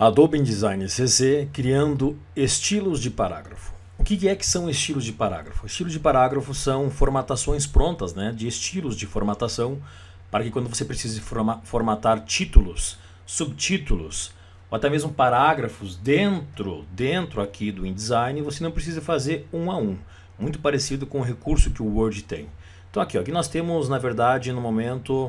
Adobe InDesign CC criando estilos de parágrafo. O que é que são estilos de parágrafo? Estilos de parágrafo são formatações prontas né, de estilos de formatação para que quando você precise formatar títulos, subtítulos ou até mesmo parágrafos dentro, dentro aqui do InDesign, você não precisa fazer um a um. Muito parecido com o recurso que o Word tem. Então aqui, ó, aqui nós temos, na verdade, no momento,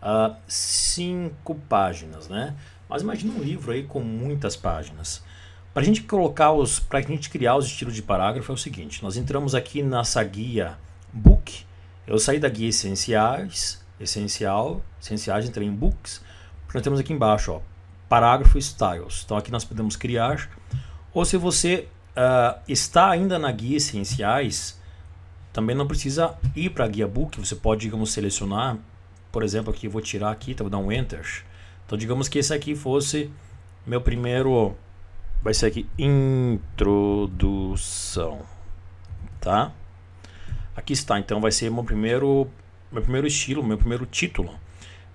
uh, cinco páginas, né? Mas imagina um livro aí com muitas páginas. Para a gente colocar os, para a gente criar os estilos de parágrafo é o seguinte: nós entramos aqui nessa guia Book, eu saí da guia Essenciais, Essencial, Essenciais, entrei em Books. Nós temos aqui embaixo, ó, parágrafo Styles. Então aqui nós podemos criar. Ou se você uh, está ainda na guia Essenciais, também não precisa ir para a guia Book. Você pode, digamos, selecionar. Por exemplo, aqui eu vou tirar aqui, então vou dar um Enter. Então, digamos que esse aqui fosse meu primeiro. Vai ser aqui introdução, tá? Aqui está, então vai ser meu primeiro, meu primeiro estilo, meu primeiro título.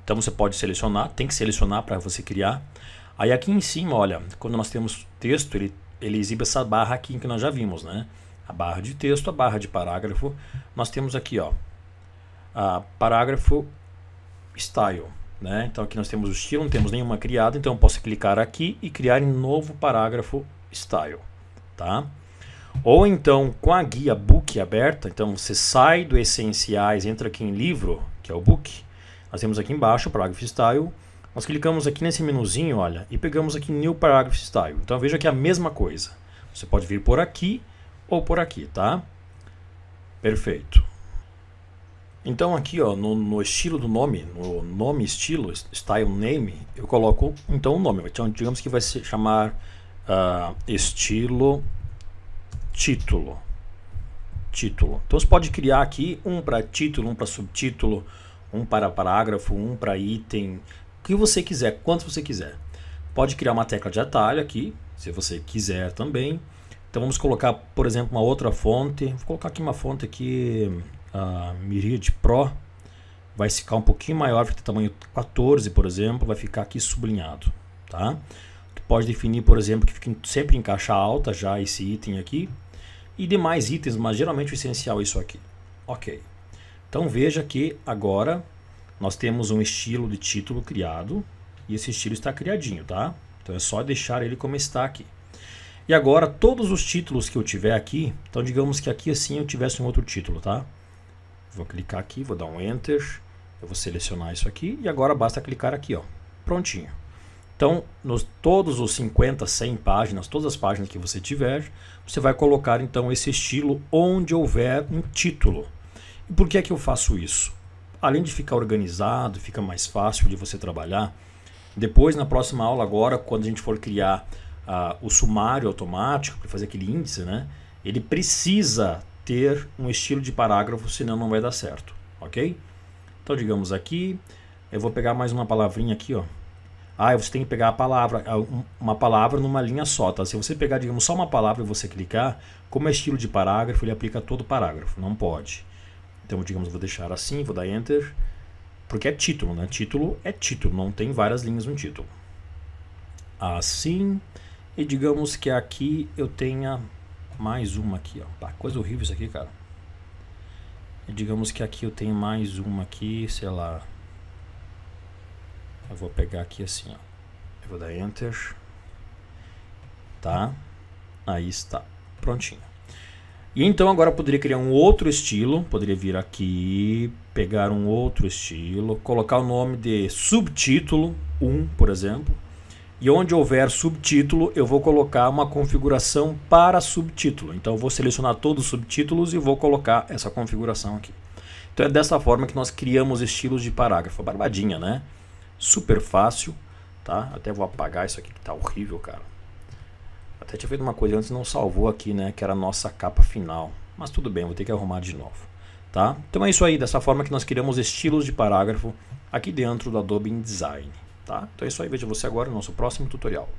Então você pode selecionar, tem que selecionar para você criar. Aí aqui em cima, olha, quando nós temos texto, ele, ele exibe essa barra aqui que nós já vimos, né? A barra de texto, a barra de parágrafo. Nós temos aqui, ó, a parágrafo style. Né? Então aqui nós temos o estilo, não temos nenhuma criada, então eu posso clicar aqui e criar um novo parágrafo style. Tá? Ou então com a guia book aberta, então você sai do essenciais, entra aqui em livro, que é o book. Nós temos aqui embaixo o parágrafo style. Nós clicamos aqui nesse menuzinho, olha, e pegamos aqui new paragraph style. Então veja que é a mesma coisa. Você pode vir por aqui ou por aqui, tá? Perfeito. Então aqui ó, no, no estilo do nome, no nome estilo, style name, eu coloco então o nome. Então digamos que vai se chamar uh, estilo título. Título. Então você pode criar aqui um para título, um para subtítulo, um para parágrafo, um para item, o que você quiser, quanto você quiser. Pode criar uma tecla de atalho aqui, se você quiser também. Então vamos colocar, por exemplo, uma outra fonte. Vou colocar aqui uma fonte aqui a miríade Pro vai ficar um pouquinho maior, vai ter tamanho 14, por exemplo, vai ficar aqui sublinhado, tá? Tu pode definir, por exemplo, que fique sempre em caixa alta já esse item aqui e demais itens, mas geralmente o essencial é isso aqui. Ok. Então veja que agora nós temos um estilo de título criado e esse estilo está criadinho, tá? Então é só deixar ele como está aqui. E agora todos os títulos que eu tiver aqui, então digamos que aqui assim eu tivesse um outro título, tá? Vou clicar aqui, vou dar um Enter, eu vou selecionar isso aqui e agora basta clicar aqui, ó. Prontinho. Então, nos todos os 50, 100 páginas, todas as páginas que você tiver, você vai colocar então esse estilo onde houver um título. E por que é que eu faço isso? Além de ficar organizado, fica mais fácil de você trabalhar. Depois, na próxima aula agora, quando a gente for criar uh, o sumário automático para fazer aquele índice, né? Ele precisa ter um estilo de parágrafo, senão não vai dar certo, ok? Então, digamos aqui, eu vou pegar mais uma palavrinha aqui, ó. Ah, você tem que pegar a palavra, uma palavra numa linha só, tá? Se você pegar, digamos, só uma palavra e você clicar, como é estilo de parágrafo, ele aplica todo o parágrafo, não pode. Então, digamos, vou deixar assim, vou dar Enter, porque é título, né? Título é título, não tem várias linhas no título. Assim, e digamos que aqui eu tenha mais uma aqui, ó. Pá, coisa horrível isso aqui, cara. E digamos que aqui eu tenho mais uma aqui, sei lá. Eu vou pegar aqui assim, ó. Eu vou dar Enter. Tá? Aí está. Prontinho. E então agora eu poderia criar um outro estilo. Poderia vir aqui, pegar um outro estilo, colocar o nome de subtítulo 1, por exemplo. E onde houver subtítulo, eu vou colocar uma configuração para subtítulo. Então eu vou selecionar todos os subtítulos e vou colocar essa configuração aqui. Então é dessa forma que nós criamos estilos de parágrafo. Barbadinha, né? Super fácil, tá? Até vou apagar isso aqui que tá horrível, cara. Até tinha feito uma coisa antes não salvou aqui, né? Que era a nossa capa final. Mas tudo bem, vou ter que arrumar de novo, tá? Então é isso aí, dessa forma que nós criamos estilos de parágrafo aqui dentro do Adobe InDesign. Tá? Então é isso aí, vejo você agora no nosso próximo tutorial.